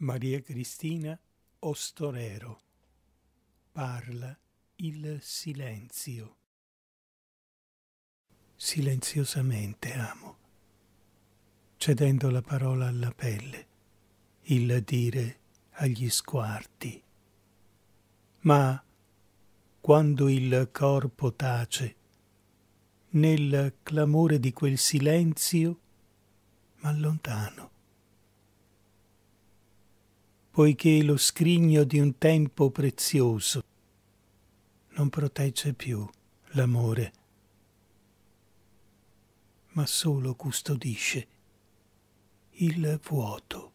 Maria Cristina Ostorero parla il silenzio. Silenziosamente amo, cedendo la parola alla pelle, il dire agli sguardi. Ma quando il corpo tace, nel clamore di quel silenzio, m'allontano poiché lo scrigno di un tempo prezioso non protegge più l'amore, ma solo custodisce il vuoto.